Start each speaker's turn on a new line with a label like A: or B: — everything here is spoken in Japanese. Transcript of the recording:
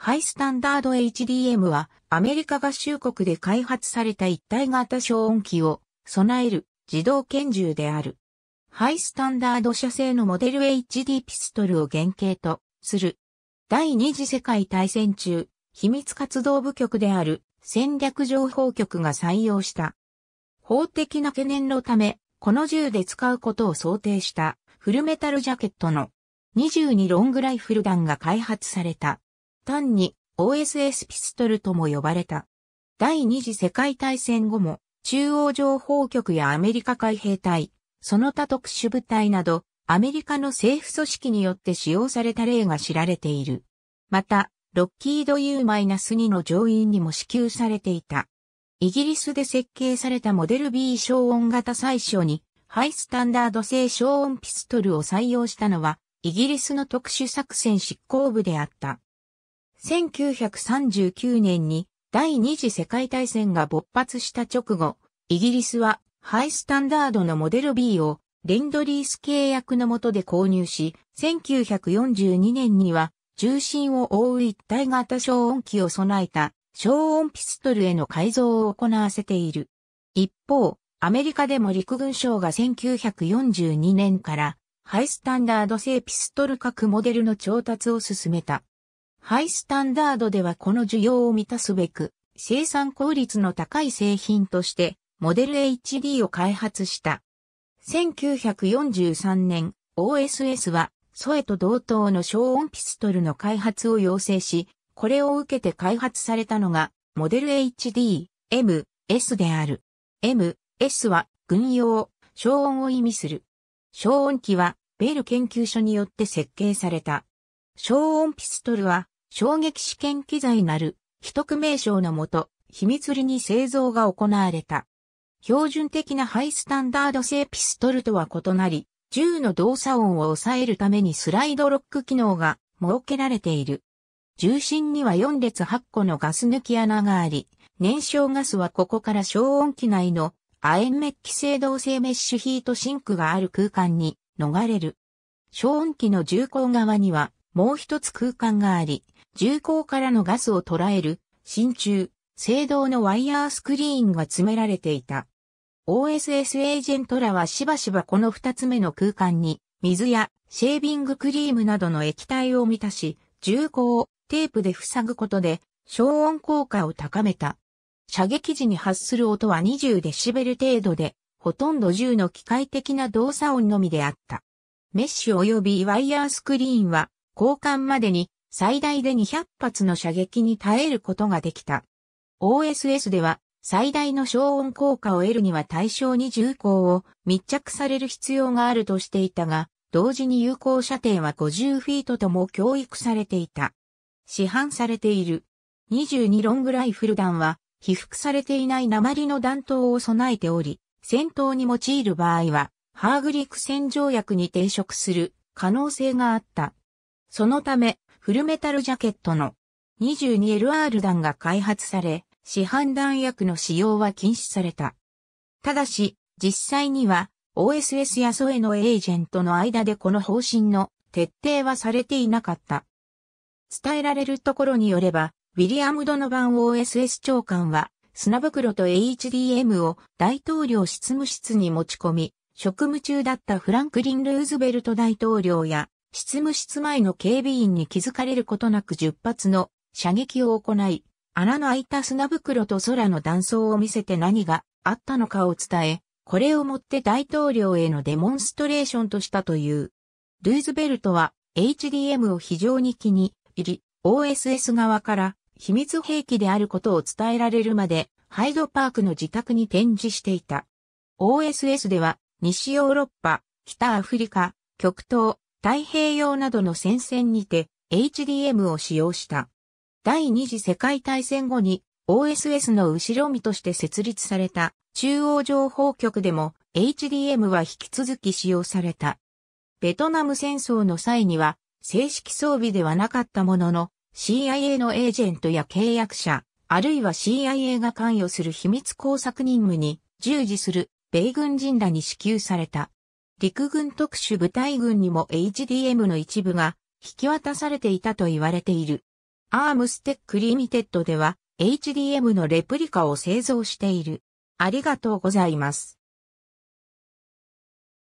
A: ハイスタンダード HDM はアメリカ合衆国で開発された一体型消音器を備える自動拳銃である。ハイスタンダード社製のモデル HD ピストルを原型とする。第二次世界大戦中、秘密活動部局である戦略情報局が採用した。法的な懸念のため、この銃で使うことを想定したフルメタルジャケットの22ロングライフル弾が開発された。単に OSS ピストルとも呼ばれた。第二次世界大戦後も、中央情報局やアメリカ海兵隊、その他特殊部隊など、アメリカの政府組織によって使用された例が知られている。また、ロッキード U-2 の乗員にも支給されていた。イギリスで設計されたモデル B 消音型最初に、ハイスタンダード製消音ピストルを採用したのは、イギリスの特殊作戦執行部であった。1939年に第二次世界大戦が勃発した直後、イギリスはハイスタンダードのモデル B をレンドリース契約の下で購入し、1942年には重心を覆う一体型消音機を備えた消音ピストルへの改造を行わせている。一方、アメリカでも陸軍省が1942年からハイスタンダード製ピストル各モデルの調達を進めた。ハイスタンダードではこの需要を満たすべく、生産効率の高い製品として、モデル HD を開発した。1943年、OSS は、ソエと同等の消音ピストルの開発を要請し、これを受けて開発されたのが、モデル HD、M、S である。M、S は、軍用、消音を意味する。消音機は、ベル研究所によって設計された。消音ピストルは、衝撃試験機材なる、秘匿名称のもと、秘密裏に製造が行われた。標準的なハイスタンダード製ピストルとは異なり、銃の動作音を抑えるためにスライドロック機能が設けられている。重心には4列8個のガス抜き穴があり、燃焼ガスはここから消音機内の亜鉛メッキ制動性メッシュヒートシンクがある空間に逃れる。消音機の重厚側にはもう一つ空間があり、銃口からのガスを捉える、真鍮、青銅のワイヤースクリーンが詰められていた。OSS エージェントらはしばしばこの二つ目の空間に、水やシェービングクリームなどの液体を満たし、銃口をテープで塞ぐことで、消音効果を高めた。射撃時に発する音は20デシベル程度で、ほとんど銃の機械的な動作音のみであった。メッシュ及びワイヤースクリーンは交換までに最大で200発の射撃に耐えることができた。OSS では最大の消音効果を得るには対象に銃口を密着される必要があるとしていたが、同時に有効射程は50フィートとも教育されていた。市販されている22ロングライフル弾は、被覆されていない鉛の弾頭を備えており、戦闘に用いる場合は、ハーグリック戦条約に抵触する可能性があった。そのため、フルメタルジャケットの 22LR 弾が開発され、市販弾薬の使用は禁止された。ただし、実際には OSS やソエのエージェントの間でこの方針の徹底はされていなかった。伝えられるところによれば、ウィリアム・ドノバン OSS 長官は、砂袋と HDM を大統領執務室に持ち込み、職務中だったフランクリン・ルーズベルト大統領や執務室前の警備員に気づかれることなく10発の射撃を行い、穴の開いた砂袋と空の断層を見せて何があったのかを伝え、これをもって大統領へのデモンストレーションとしたという。ルーズベルトは HDM を非常に気に入り、OSS 側から秘密兵器であることを伝えられるまで、ハイドパークの自宅に展示していた。OSS では、西ヨーロッパ、北アフリカ、極東、太平洋などの戦線にて HDM を使用した。第二次世界大戦後に OSS の後ろ身として設立された中央情報局でも HDM は引き続き使用された。ベトナム戦争の際には正式装備ではなかったものの CIA のエージェントや契約者、あるいは CIA が関与する秘密工作任務に従事する米軍人らに支給された。陸軍特殊部隊軍にも HDM の一部が引き渡されていたと言われている。アームステックリミテッドでは HDM のレプリカを製造している。ありがとうございます。